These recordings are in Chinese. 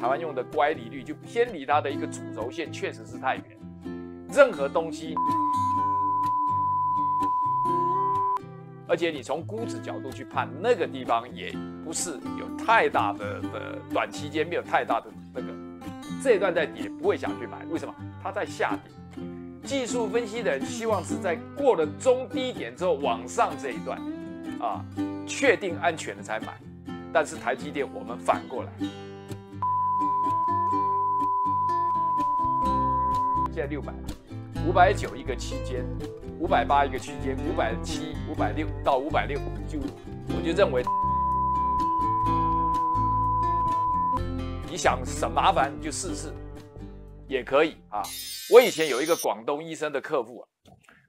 台湾用的乖离率就偏离它的一个主轴线，确实是太远。任何东西，而且你从估值角度去判，那个地方也不是有太大的的短期间没有太大的那个这一段在跌不会想去买。为什么？它在下跌。技术分析的人希望是在过了中低点之后往上这一段啊，确定安全了才买。但是台积电，我们反过来。现在六百，五百九一个区间，五百八一个区间，五百七、五百六到五百六，就我就认为，你想省麻烦就试试，也可以啊。我以前有一个广东医生的客户啊，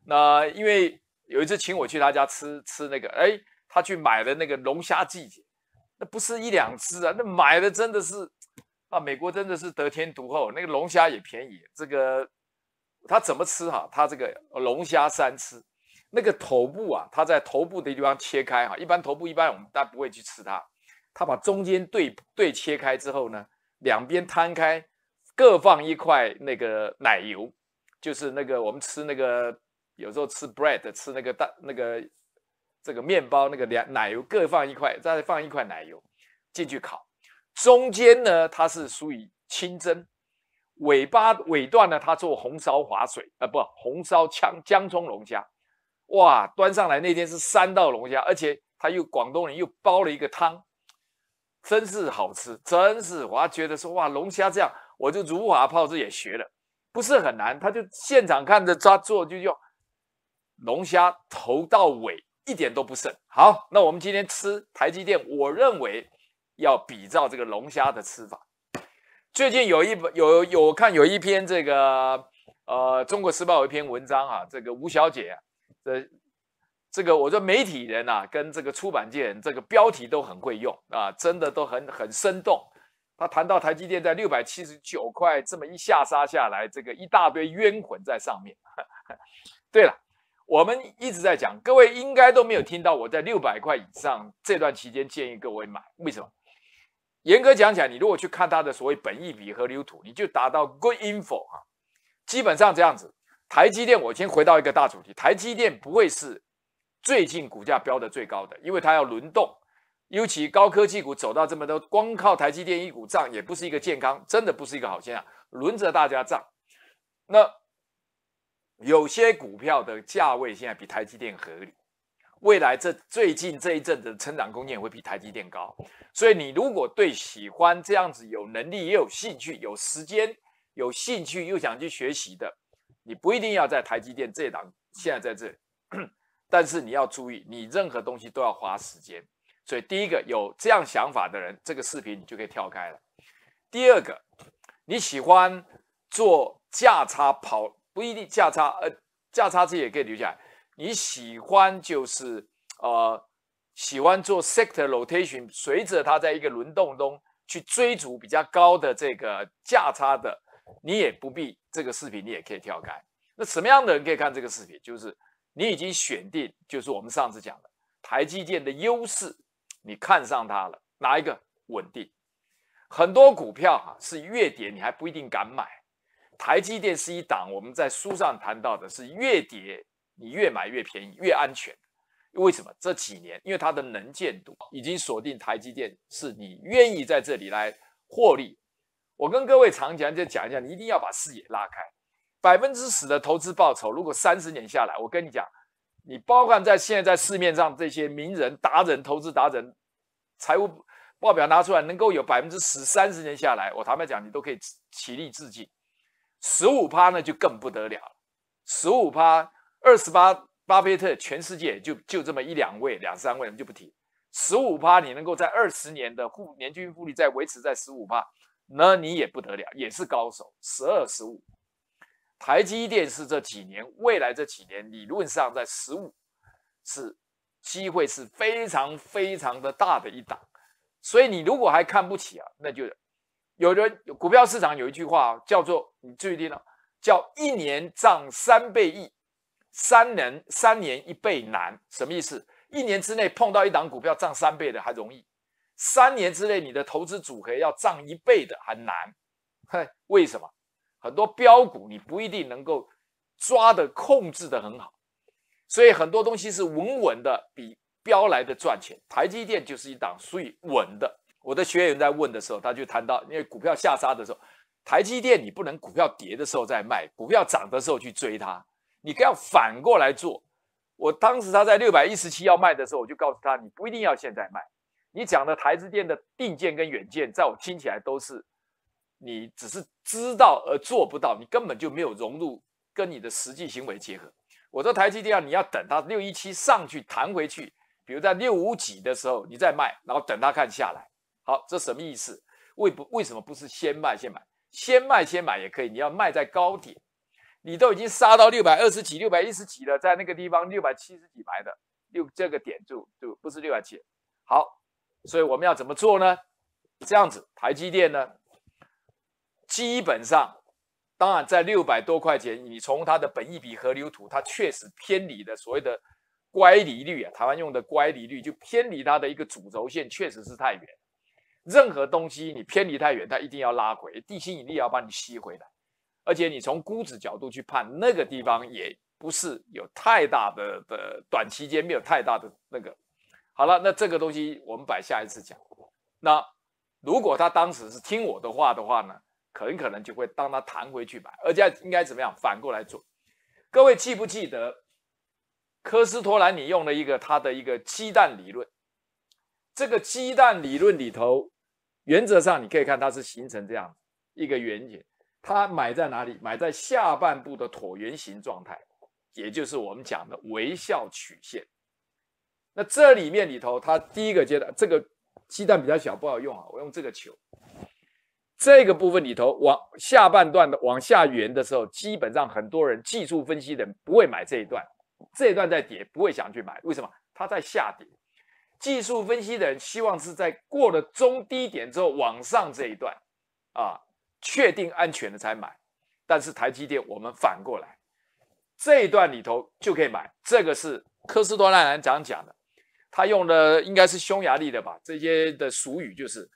那因为有一次请我去他家吃吃那个，哎，他去买的那个龙虾季节，那不是一两次啊，那买的真的是。啊，美国真的是得天独厚，那个龙虾也便宜。这个它怎么吃哈？它这个龙虾三吃，那个头部啊，它在头部的地方切开哈。一般头部一般我们大家不会去吃它，它把中间对对切开之后呢，两边摊开，各放一块那个奶油，就是那个我们吃那个有时候吃 bread 吃那个大那个这个面包那个两奶油各放一块，再放一块奶油进去烤。中间呢，它是属于清蒸；尾巴尾段呢，它做红烧滑水，啊不，红烧姜姜葱龙虾。哇，端上来那天是三道龙虾，而且他又广东人又煲了一个汤，真是好吃，真是，我觉得说哇，龙虾这样我就如法炮制也学了，不是很难，他就现场看着抓做，就用龙虾头到尾一点都不剩。好，那我们今天吃台积电，我认为。要比照这个龙虾的吃法，最近有一本有有看有一篇这个呃《中国时报》有一篇文章啊，这个吴小姐的这个我说媒体人啊，跟这个出版界人，这个标题都很会用啊，真的都很很生动。他谈到台积电在六百七十九块这么一下杀下来，这个一大堆冤魂在上面。对了，我们一直在讲，各位应该都没有听到我在六百块以上这段期间建议各位买，为什么？严格讲起来，你如果去看它的所谓本益比和流土，你就达到 good info 啊。基本上这样子。台积电，我先回到一个大主题，台积电不会是最近股价标的最高的，因为它要轮动，尤其高科技股走到这么多，光靠台积电一股涨也不是一个健康，真的不是一个好现象，轮着大家涨。那有些股票的价位现在比台积电合理。未来这最近这一阵子成长空间也会比台积电高，所以你如果对喜欢这样子、有能力、也有兴趣、有时间、有兴趣又想去学习的，你不一定要在台积电这档，现在在这，但是你要注意，你任何东西都要花时间。所以第一个有这样想法的人，这个视频你就可以跳开了。第二个，你喜欢做价差跑，不一定价差，呃，价差这也可以留下来。你喜欢就是呃喜欢做 sector rotation，随着它在一个轮动中去追逐比较高的这个价差的，你也不必这个视频你也可以跳开。那什么样的人可以看这个视频？就是你已经选定，就是我们上次讲的台积电的优势，你看上它了，哪一个稳定？很多股票啊是月跌你还不一定敢买，台积电是一档，我们在书上谈到的是月跌。你越买越便宜，越安全。为什么这几年？因为它的能见度已经锁定台积电，是你愿意在这里来获利。我跟各位常讲，就讲一下，你一定要把视野拉开。百分之十的投资报酬，如果三十年下来，我跟你讲，你包括在现在在市面上这些名人达人、投资达人、财务报表拿出来，能够有百分之十，三十年下来，我坦白讲，你都可以起立致敬。十五趴呢，就更不得了了，十五趴。二十八，巴菲特，全世界就就这么一两位、两三位，就不提。十五趴，你能够在二十年的复年均复利在维持在十五趴，那你也不得了，也是高手。十二、十五，台积电是这几年、未来这几年理论上在十五，是机会是非常非常的大的一档。所以你如果还看不起啊，那就有人股票市场有一句话啊，叫做你注意听了，叫一年涨三倍亿。三年三年一倍难，什么意思？一年之内碰到一档股票涨三倍的还容易，三年之内你的投资组合要涨一倍的还难。哼，为什么？很多标股你不一定能够抓的控制的很好，所以很多东西是稳稳的比标来的赚钱。台积电就是一档属于稳的。我的学员在问的时候，他就谈到，因为股票下杀的时候，台积电你不能股票跌的时候再卖，股票涨的时候去追它。你要反过来做。我当时他在六百一十七要卖的时候，我就告诉他，你不一定要现在卖。你讲的台资店的定件跟远件，在我听起来都是你只是知道而做不到，你根本就没有融入跟你的实际行为结合。我说台积电，你要等它六一七上去弹回去，比如在六五几的时候你再卖，然后等它看下来。好，这什么意思？为不为什么不是先卖先买？先卖先买也可以，你要卖在高点。你都已经杀到六百二十几、六百一十几了，在那个地方六百七十几买的，六这个点就就不是六百七。好，所以我们要怎么做呢？这样子，台积电呢，基本上，当然在六百多块钱，你从它的本一笔河流图，它确实偏离的所谓的乖离率啊，台湾用的乖离率就偏离它的一个主轴线，确实是太远。任何东西你偏离太远，它一定要拉回，地心引力要把你吸回来。而且你从估值角度去判，那个地方也不是有太大的的短期间没有太大的那个。好了，那这个东西我们摆下一次讲。那如果他当时是听我的话的话呢，很可能就会当他弹回去买，而且应该怎么样反过来做？各位记不记得科斯托兰？你用了一个他的一个鸡蛋理论。这个鸡蛋理论里头，原则上你可以看它是形成这样一个圆点。它买在哪里？买在下半部的椭圆形状态，也就是我们讲的微笑曲线。那这里面里头，它第一个阶段，这个鸡蛋比较小，不好用啊，我用这个球。这个部分里头，往下半段的往下圆的时候，基本上很多人技术分析的人不会买这一段，这一段在跌，不会想去买。为什么？它在下跌，技术分析的人希望是在过了中低点之后往上这一段，啊。确定安全了才买，但是台积电我们反过来，这一段里头就可以买。这个是科斯多纳兰讲讲的，他用的应该是匈牙利的吧？这些的俗语就是，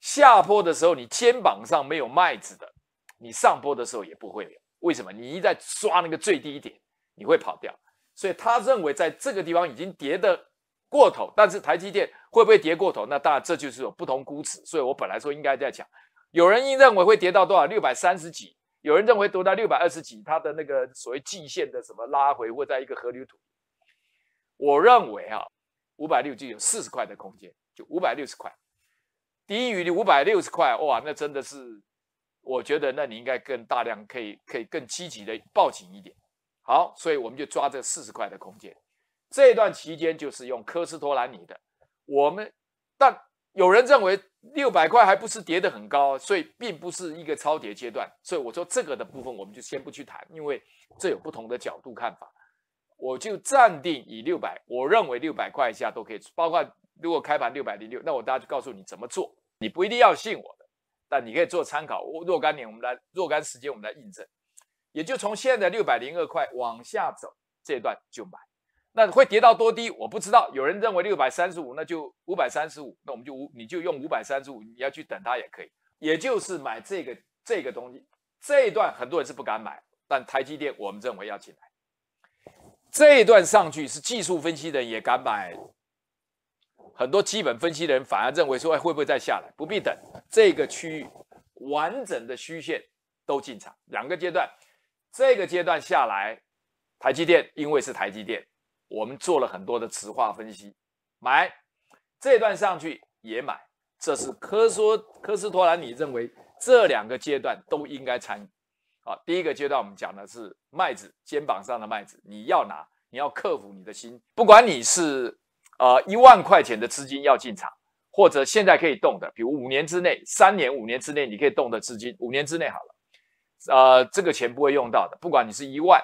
下坡的时候你肩膀上没有麦子的，你上坡的时候也不会有。为什么？你一再刷那个最低点，你会跑掉。所以他认为在这个地方已经跌的过头，但是台积电会不会跌过头？那当然这就是有不同估值。所以我本来说应该在讲。有人硬认为会跌到多少？六百三十几？有人认为跌到六百二十几？它的那个所谓季线的什么拉回，或在一个河流土？我认为啊，五百六就有四十块的空间，就五百六十块，低于五百六十块，哇，那真的是，我觉得那你应该更大量，可以可以更积极的报警一点。好，所以我们就抓这四十块的空间，这段期间就是用科斯托兰尼的，我们但。有人认为六百块还不是跌得很高，所以并不是一个超跌阶段，所以我说这个的部分我们就先不去谈，因为这有不同的角度看法。我就暂定以六百，我认为六百块以下都可以，包括如果开盘六百零六，那我大家就告诉你怎么做，你不一定要信我的，但你可以做参考。若干年我们来，若干时间我们来印证，也就从现在六百零二块往下走这段就买。那会跌到多低我不知道，有人认为六百三十五，那就五百三十五，那我们就五，你就用五百三十五，你要去等它也可以，也就是买这个这个东西这一段很多人是不敢买，但台积电我们认为要进来，这一段上去是技术分析的人也敢买，很多基本分析的人反而认为说哎，会不会再下来，不必等这个区域完整的虚线都进场两个阶段，这个阶段下来台积电因为是台积电。我们做了很多的词化分析，买这段上去也买，这是科说科斯托兰尼认为这两个阶段都应该参与。啊，第一个阶段我们讲的是麦子肩膀上的麦子，你要拿，你要克服你的心，不管你是呃一万块钱的资金要进场，或者现在可以动的，比如五年之内、三年、五年之内你可以动的资金，五年之内好了，呃，这个钱不会用到的，不管你是一万。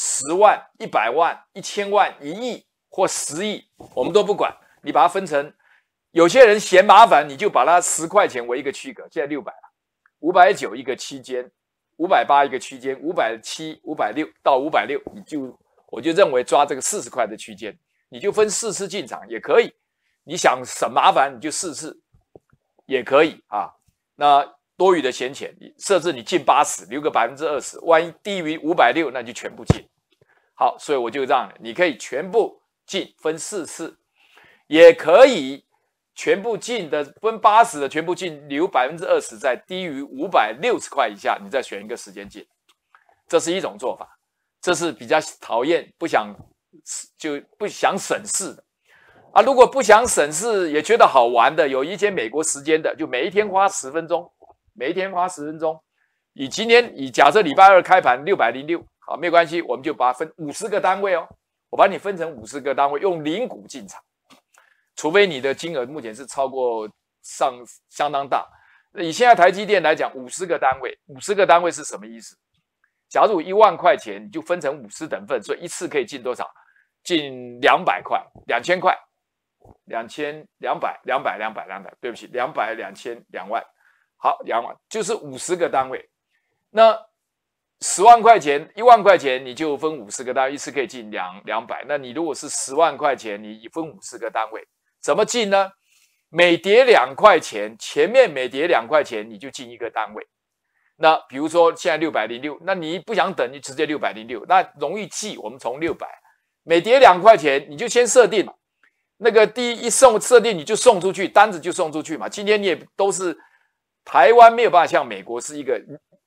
十万、一百万、一千万、一亿或十亿，我们都不管。你把它分成，有些人嫌麻烦，你就把它十块钱为一个区隔。现在六百了，五百九一个区间，五百八一个区间，五百七、五百六到五百六，你就我就认为抓这个四十块的区间，你就分四次进场也可以。你想省麻烦，你就四次也可以啊。那。多余的闲钱，你设置你进八十，留个百分之二十。万一低于五百六，那就全部进。好，所以我就让你可以全部进，分四次；也可以全部进的分八十的全部进，留百分之二十，在低于五百六十块以下，你再选一个时间进。这是一种做法，这是比较讨厌、不想就不想省事的啊。如果不想省事，也觉得好玩的，有一些美国时间的，就每一天花十分钟。每天花十分钟。你今天，你假设礼拜二开盘六百零六，好，没关系，我们就把它分五十个单位哦。我把你分成五十个单位，用零股进场，除非你的金额目前是超过上相当大。以现在台积电来讲，五十个单位，五十个单位是什么意思？假如一万块钱，你就分成五十等份，所以一次可以进多少？进两百块、两千块、两千两百、两百两百两百。对不起，两百两千两万。好，两万就是五十个单位。那十万块钱，一万块钱你就分五十个单，一次可以进两两百。那你如果是十万块钱，你分五十个单位，怎么进呢？每叠两块钱，前面每叠两块钱你就进一个单位。那比如说现在六百零六，那你不想等，你直接六百零六，那容易记。我们从六百，每叠两块钱，你就先设定那个第一送设定，你就送出去单子就送出去嘛。今天你也都是。台湾没有办法像美国是一个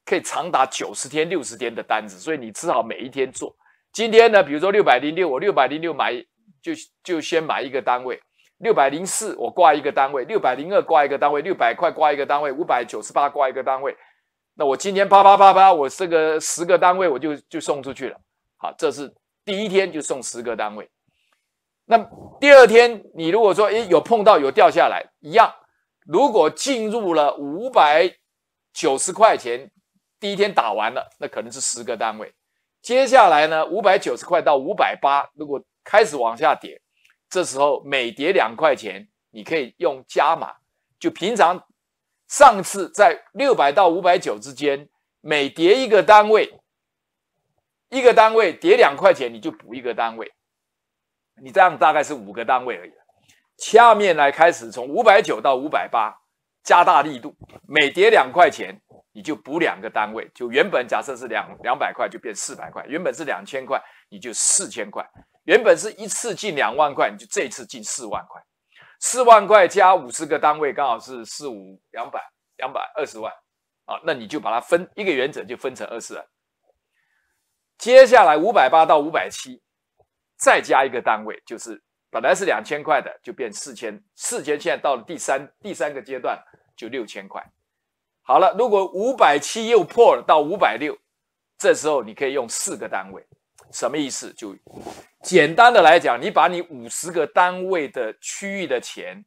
可以长达九十天、六十天的单子，所以你只好每一天做。今天呢，比如说六百零六，我六百零六买就就先买一个单位；六百零四我挂一个单位，六百零二挂一个单位，六百块挂一个单位，五百九十八挂一个单位。那我今天啪啪啪啪，我这个十个单位我就就送出去了。好，这是第一天就送十个单位。那第二天你如果说哎有碰到有掉下来一样。如果进入了五百九十块钱，第一天打完了，那可能是十个单位。接下来呢，五百九十块到五百八，如果开始往下跌，这时候每跌两块钱，你可以用加码。就平常上次在六百到五百九之间，每跌一个单位，一个单位跌两块钱，你就补一个单位。你这样大概是五个单位而已。下面来开始从五百九到五百八，加大力度，每跌两块钱你就补两个单位，就原本假设是两两百块就变四百块，原本是两千块你就四千块，原本是一次进两万块你就这次进四万块，四万块加五十个单位刚好是四五两百两百二十万啊，那你就把它分一个原则就分成二十万。接下来五百八到五百七，再加一个单位就是。本来是两千块的，就变四千，四千。现在到了第三第三个阶段，就六千块。好了，如果五百七又破了到五百六，这时候你可以用四个单位，什么意思？就简单的来讲，你把你五十个单位的区域的钱，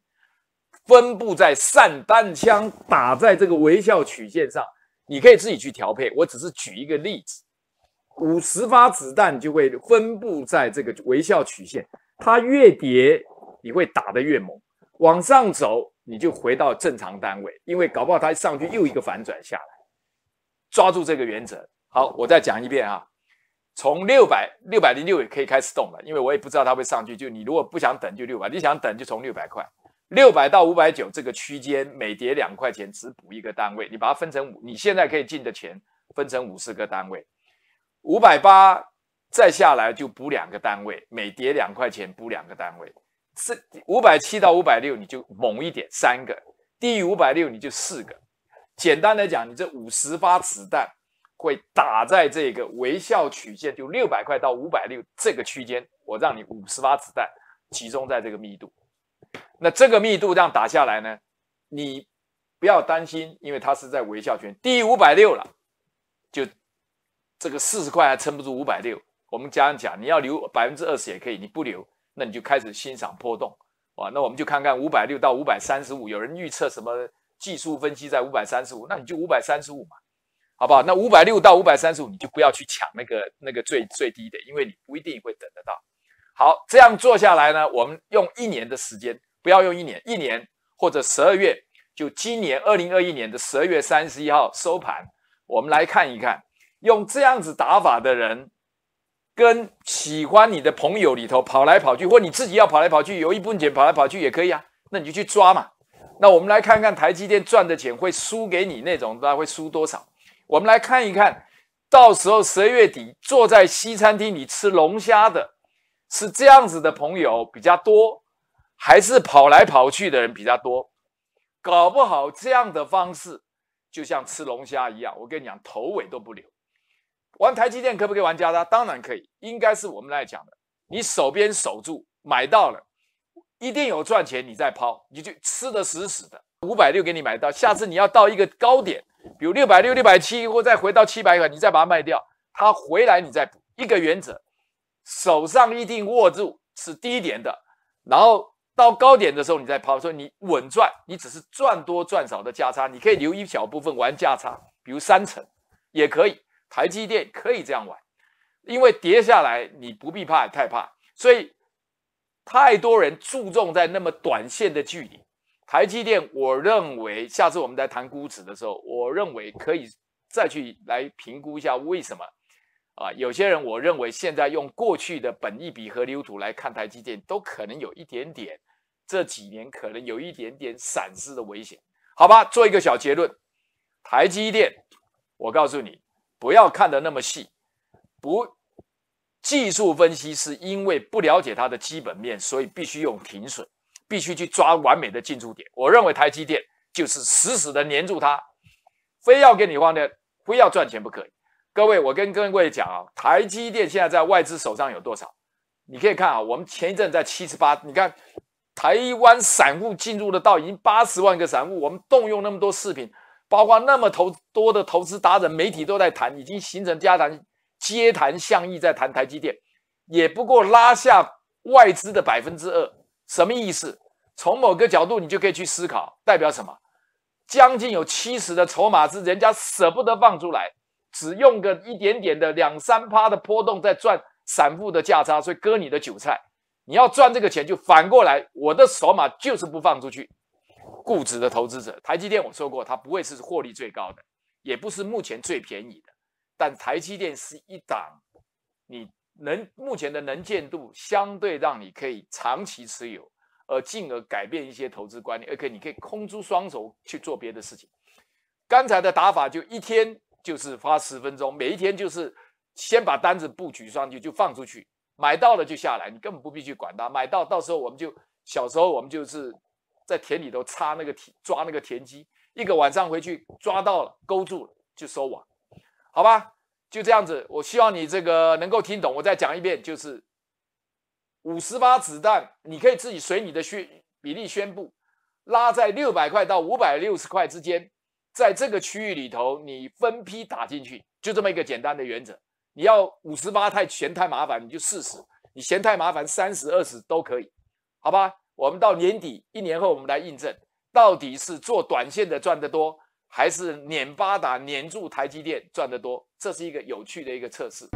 分布在散弹枪打在这个微笑曲线上，你可以自己去调配。我只是举一个例子，五十发子弹就会分布在这个微笑曲线。它越跌，你会打得越猛。往上走，你就回到正常单位，因为搞不好它上去又一个反转下来。抓住这个原则，好，我再讲一遍啊。从六百六百零六也可以开始动了，因为我也不知道它会上去。就你如果不想等，就六百；你想等，就从六百块。六百到五百九这个区间，每跌两块钱只补一个单位。你把它分成五，你现在可以进的钱分成五十个单位。五百八。再下来就补两个单位，每跌两块钱补两个单位。是五百七到五百六，你就猛一点，三个；低于五百六你就四个。简单来讲，你这五十发子弹会打在这个微笑曲线，就六百块到五百六这个区间，我让你五十发子弹集中在这个密度。那这个密度这样打下来呢，你不要担心，因为它是在微笑区，低于五百六了，就这个四十块还撑不住五百六。我们家人讲，你要留百分之二十也可以，你不留，那你就开始欣赏波动，哇！那我们就看看五百六到五百三十五，有人预测什么技术分析在五百三十五，那你就五百三十五嘛，好不好？那五百六到五百三十五，你就不要去抢那个那个最最低的，因为你不一定会等得到。好，这样做下来呢，我们用一年的时间，不要用一年，一年或者十二月，就今年二零二一年的十二月三十一号收盘，我们来看一看，用这样子打法的人。跟喜欢你的朋友里头跑来跑去，或你自己要跑来跑去，有一部分钱跑来跑去也可以啊。那你就去抓嘛。那我们来看看台积电赚的钱会输给你那种，大概会输多少？我们来看一看，到时候十二月底坐在西餐厅里吃龙虾的，是这样子的朋友比较多，还是跑来跑去的人比较多？搞不好这样的方式，就像吃龙虾一样，我跟你讲，头尾都不留。玩台积电可不可以玩加差？当然可以，应该是我们来讲的。你手边守住买到了，一定有赚钱，你再抛，你就吃的死死的。五百六给你买到，下次你要到一个高点，比如六百六、六百七，或再回到七百块，你再把它卖掉，它回来你再补。一个原则，手上一定握住是低点的，然后到高点的时候你再抛，说你稳赚，你只是赚多赚少的价差，你可以留一小部分玩价差，比如三成也可以。台积电可以这样玩，因为跌下来你不必怕太怕，所以太多人注重在那么短线的距离。台积电，我认为下次我们在谈估值的时候，我认为可以再去来评估一下为什么啊？有些人我认为现在用过去的本一比和流图来看台积电，都可能有一点点，这几年可能有一点点闪失的危险。好吧，做一个小结论，台积电，我告诉你。不要看得那么细，不技术分析是因为不了解它的基本面，所以必须用停损，必须去抓完美的进出点。我认为台积电就是死死的粘住它，非要给你放掉，非要赚钱不可以。各位，我跟各位讲啊，台积电现在在外资手上有多少？你可以看啊，我们前一阵在七十八，你看台湾散户进入的到已经八十万个散户，我们动用那么多视频。包括那么投多的投资达人、媒体都在谈，已经形成家谈、街谈巷议，在谈台积电，也不过拉下外资的百分之二，什么意思？从某个角度你就可以去思考，代表什么？将近有七十的筹码是人家舍不得放出来，只用个一点点的两三趴的波动在赚散户的价差，所以割你的韭菜。你要赚这个钱，就反过来，我的筹码就是不放出去。固执的投资者，台积电我说过，它不会是获利最高的，也不是目前最便宜的，但台积电是一档，你能目前的能见度相对让你可以长期持有，而进而改变一些投资观念，而且你可以空出双手去做别的事情。刚才的打法就一天就是花十分钟，每一天就是先把单子布局上去就放出去，买到了就下来，你根本不必去管它。买到到时候我们就小时候我们就是。在田里头插那个田抓那个田鸡，一个晚上回去抓到了勾住了就收网，好吧，就这样子。我希望你这个能够听懂。我再讲一遍，就是五十发子弹，你可以自己随你的宣比例宣布，拉在六百块到五百六十块之间，在这个区域里头你分批打进去，就这么一个简单的原则。你要五十发太嫌太麻烦，你就四十；你嫌太麻烦，三十、二十都可以，好吧？我们到年底，一年后，我们来印证，到底是做短线的赚得多，还是碾八达碾住台积电赚得多？这是一个有趣的一个测试。